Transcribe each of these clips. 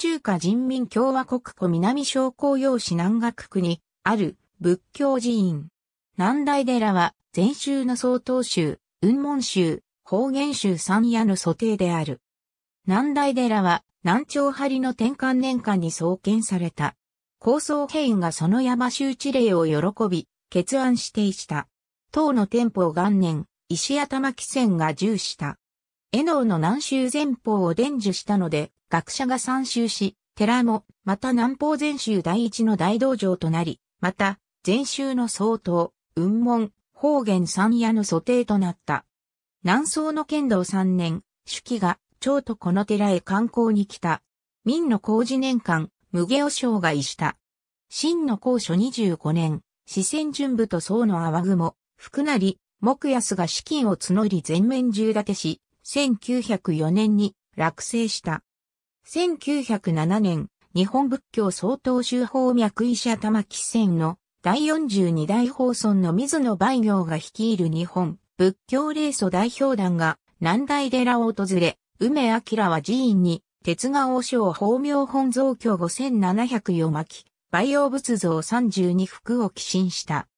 中華人民共和国湖南省紅葉市南岳区にある仏教寺院。南大寺は禅宗の曹洞宗、雲門宗、方言宗三夜の祖庭である。南大寺は南朝張の転換年間に創建された。高層僧変がその山州地霊を喜び、決案指定した。党の天保元年、石頭紀仙が重視した。エノーの南州前方を伝授したので、学者が参集し、寺も、また南方全州第一の大道場となり、また、全州の総統、雲門、方言三夜の祖帝となった。南宋の剣道三年、主記が、長とこの寺へ観光に来た。明の工事年間、無下を生涯した。真の公二25年、四川巡部と宋の淡雲、福成、木安が資金を募り全面重立てし、1904年に落成した。1907年、日本仏教総統宗法脈医者玉木仙の第42代法尊の水野梅行が率いる日本仏教霊祖代表団が南大寺を訪れ、梅明は寺院に鉄画王将法名本造教5700余巻、培養仏像32福を寄進した。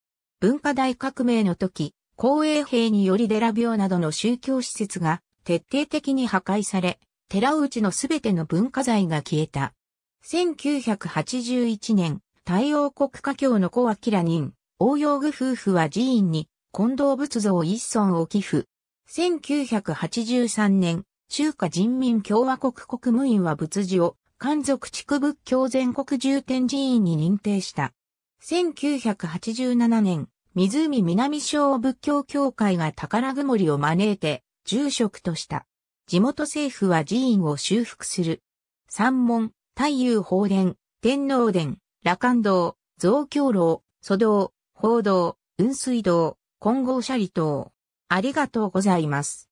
文化大革命の時、公営兵により寺病などの宗教施設が徹底的に破壊され、寺内のすべての文化財が消えた。1981年、太陽国家教の小明人、応用具夫婦は寺院に近藤仏像一尊を寄付。1983年、中華人民共和国国務院は仏寺を漢族地区仏教全国重点寺院に認定した。1987年、湖南省仏教協会が宝曇りを招いて、住職とした。地元政府は寺院を修復する。三門、太夫法殿、天皇殿、羅漢堂、増強楼、祖道、報道、雲水道、金剛斜里等。ありがとうございます。